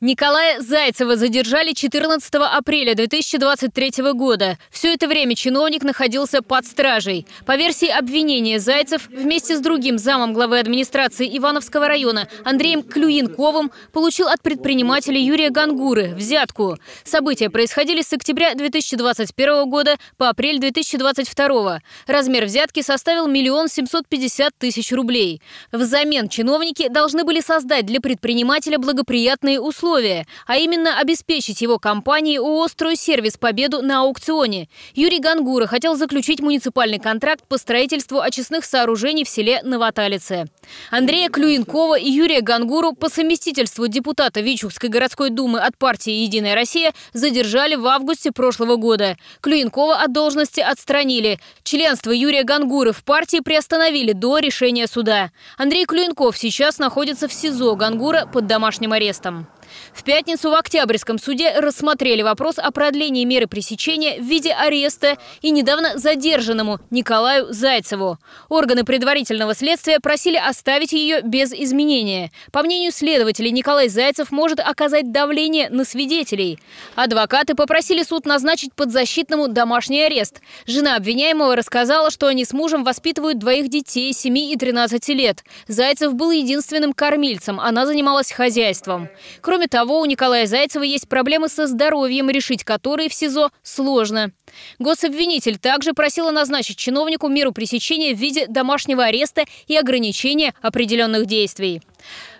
Николая Зайцева задержали 14 апреля 2023 года. Все это время чиновник находился под стражей. По версии обвинения, Зайцев вместе с другим замом главы администрации Ивановского района Андреем Клюинковым получил от предпринимателя Юрия Гангуры взятку. События происходили с октября 2021 года по апрель 2022. Размер взятки составил миллион семьсот пятьдесят тысяч рублей. Взамен чиновники должны были создать для предпринимателя благоприятные условия условие, а именно обеспечить его компании ООО сервис победу на аукционе. Юрий Гангура хотел заключить муниципальный контракт по строительству очистных сооружений в селе Новоталице. Андрея Клюенкова и Юрия Гангуру по совместительству депутата Вичукской городской думы от партии «Единая Россия» задержали в августе прошлого года. Клюенкова от должности отстранили. Членство Юрия Гангуры в партии приостановили до решения суда. Андрей Клюенков сейчас находится в СИЗО Гангура под домашним арестом. В пятницу в Октябрьском суде рассмотрели вопрос о продлении меры пресечения в виде ареста и недавно задержанному Николаю Зайцеву. Органы предварительного следствия просили оставить ее без изменения. По мнению следователей, Николай Зайцев может оказать давление на свидетелей. Адвокаты попросили суд назначить подзащитному домашний арест. Жена обвиняемого рассказала, что они с мужем воспитывают двоих детей 7 и 13 лет. Зайцев был единственным кормильцем, она занималась хозяйством. Кроме Кроме того, у Николая Зайцева есть проблемы со здоровьем, решить которые в СИЗО сложно. Гособвинитель также просила назначить чиновнику меру пресечения в виде домашнего ареста и ограничения определенных действий.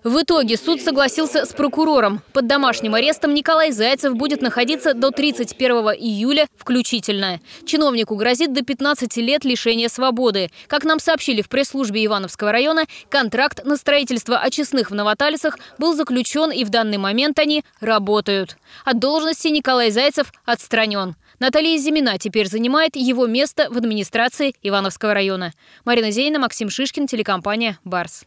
В итоге суд согласился с прокурором. Под домашним арестом Николай Зайцев будет находиться до 31 июля включительно. Чиновнику грозит до 15 лет лишения свободы. Как нам сообщили в пресс-службе Ивановского района, контракт на строительство очистных в Новоталисах был заключен и в данный момент они работают. От должности Николай Зайцев отстранен. Наталья Зимина Ильина теперь занимает его место в администрации Ивановского района. Марина Зейна, Максим Шишкин, телекомпания «Барс».